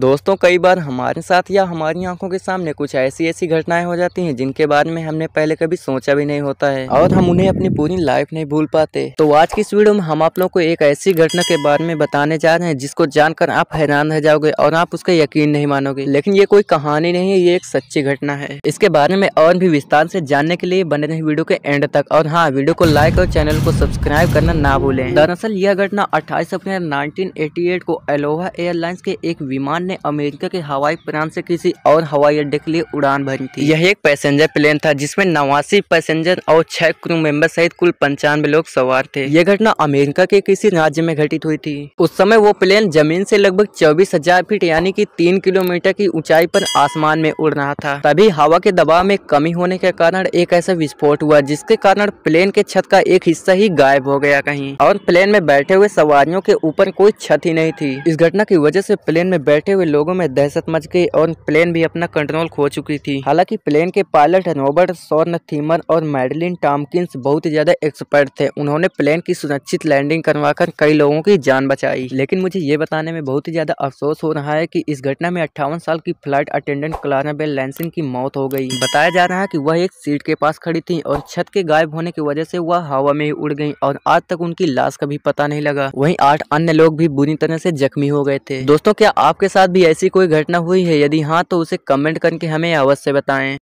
दोस्तों कई बार हमारे साथ या हमारी आंखों के सामने कुछ ऐसी ऐसी घटनाएं हो जाती हैं जिनके बारे में हमने पहले कभी सोचा भी नहीं होता है और हम उन्हें अपनी पूरी लाइफ नहीं भूल पाते तो आज की इस वीडियो में हम आप लोग को एक ऐसी घटना के बारे में बताने जा रहे हैं जिसको जानकर आप हैरान रह जाओगे और आप उसका यकीन नहीं मानोगे लेकिन ये कोई कहानी नहीं है ये एक सच्ची घटना है इसके बारे में और भी विस्तार से जानने के लिए बने रहे वीडियो के एंड तक और हाँ वीडियो को लाइक और चैनल को सब्सक्राइब करना ना भूले दरअसल यह घटना अट्ठाईस अप्रैल नाइनटीन को अलोहा एयरलाइंस के एक विमान ने अमेरिका के हवाई प्रांत से किसी और हवाई अड्डे के लिए उड़ान भरी थी यह एक पैसेंजर प्लेन था जिसमें नवासी पैसेंजर और छह क्रू मेंबर सहित कुल पंचानवे लोग सवार थे यह घटना अमेरिका के किसी राज्य में घटित हुई थी उस समय वो प्लेन जमीन से लगभग चौबीस हजार फीट यानी की तीन किलोमीटर की ऊंचाई पर आसमान में उड़ रहा था तभी हवा के दबाव में कमी होने के कारण एक ऐसा विस्फोट हुआ जिसके कारण प्लेन के छत का एक हिस्सा ही गायब हो गया कहीं और प्लेन में बैठे हुए सवारियों के ऊपर कोई छत ही नहीं थी इस घटना की वजह से प्लेन में बैठे हुए लोगों में दहशत मच गई और प्लेन भी अपना कंट्रोल खो चुकी थी हालांकि प्लेन के पायलट रॉबर्ट सोर्न थीमर और मैडलिन टॉमकिंस बहुत ही ज्यादा एक्सपर्ट थे उन्होंने प्लेन की सुरक्षित लैंडिंग करवाकर कई लोगों की जान बचाई लेकिन मुझे ये बताने में बहुत ही ज्यादा अफसोस हो रहा है की इस घटना में अट्ठावन साल की फ्लाइट अटेंडेंट क्लाराबेल लैंसिन की मौत हो गई बताया जा रहा है की वह एक सीट के पास खड़ी थी और छत के गायब होने की वजह से वह हवा में ही उड़ गई और आज तक उनकी लाश का भी पता नहीं लगा वही आठ अन्य लोग भी बुरी तरह से जख्मी हो गए थे दोस्तों क्या आपके साथ साथ भी ऐसी कोई घटना हुई है यदि हाँ तो उसे कमेंट करके हमें अवश्य बताएं